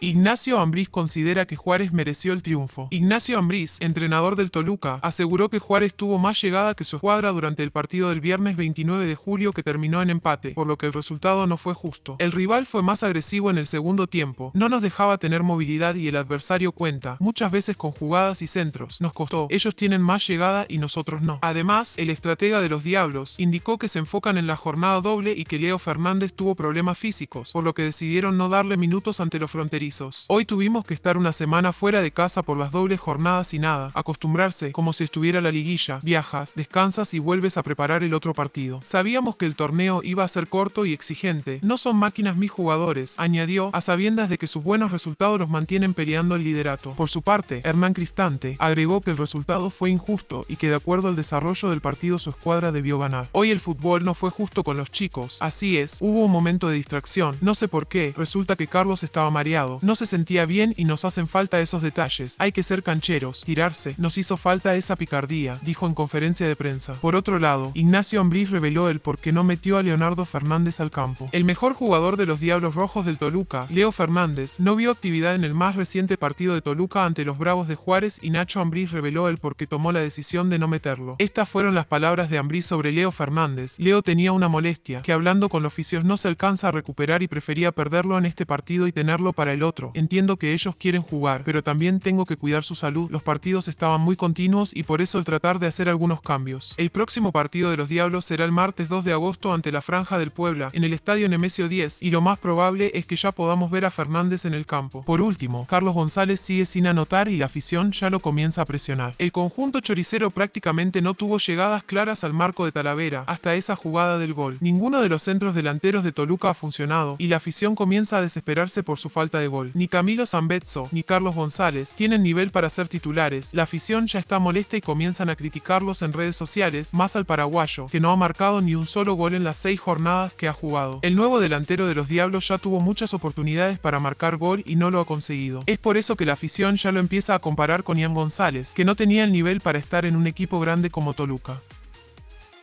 Ignacio Ambriz considera que Juárez mereció el triunfo. Ignacio Ambriz, entrenador del Toluca, aseguró que Juárez tuvo más llegada que su escuadra durante el partido del viernes 29 de julio que terminó en empate, por lo que el resultado no fue justo. El rival fue más agresivo en el segundo tiempo, no nos dejaba tener movilidad y el adversario cuenta, muchas veces con jugadas y centros. Nos costó, ellos tienen más llegada y nosotros no. Además, el estratega de los Diablos indicó que se enfocan en la jornada doble y que Leo Fernández tuvo problemas físicos, por lo que decidieron no darle minutos ante los fronterizos. Hoy tuvimos que estar una semana fuera de casa por las dobles jornadas y nada, acostumbrarse, como si estuviera la liguilla, viajas, descansas y vuelves a preparar el otro partido. Sabíamos que el torneo iba a ser corto y exigente, no son máquinas mis jugadores, añadió, a sabiendas de que sus buenos resultados los mantienen peleando el liderato. Por su parte, Hernán Cristante agregó que el resultado fue injusto y que de acuerdo al desarrollo del partido su escuadra debió ganar. Hoy el fútbol no fue justo con los chicos, así es, hubo un momento de distracción, no sé por qué, resulta que Carlos estaba mareado, no se sentía bien y nos hacen falta esos detalles. Hay que ser cancheros, tirarse, nos hizo falta esa picardía, dijo en conferencia de prensa. Por otro lado, Ignacio Ambriz reveló el por qué no metió a Leonardo Fernández al campo. El mejor jugador de los Diablos Rojos del Toluca, Leo Fernández, no vio actividad en el más reciente partido de Toluca ante los Bravos de Juárez y Nacho Ambriz reveló el por qué tomó la decisión de no meterlo. Estas fueron las palabras de Ambriz sobre Leo Fernández. Leo tenía una molestia, que hablando con los oficios no se alcanza a recuperar y prefería perderlo en este partido y tenerlo para el otro otro. Entiendo que ellos quieren jugar, pero también tengo que cuidar su salud. Los partidos estaban muy continuos y por eso el tratar de hacer algunos cambios. El próximo partido de los Diablos será el martes 2 de agosto ante la Franja del Puebla, en el Estadio Nemesio 10, y lo más probable es que ya podamos ver a Fernández en el campo. Por último, Carlos González sigue sin anotar y la afición ya lo comienza a presionar. El conjunto choricero prácticamente no tuvo llegadas claras al marco de Talavera, hasta esa jugada del gol. Ninguno de los centros delanteros de Toluca ha funcionado, y la afición comienza a desesperarse por su falta de gol ni Camilo Zambezzo, ni Carlos González tienen nivel para ser titulares, la afición ya está molesta y comienzan a criticarlos en redes sociales, más al paraguayo, que no ha marcado ni un solo gol en las seis jornadas que ha jugado. El nuevo delantero de los Diablos ya tuvo muchas oportunidades para marcar gol y no lo ha conseguido. Es por eso que la afición ya lo empieza a comparar con Ian González, que no tenía el nivel para estar en un equipo grande como Toluca.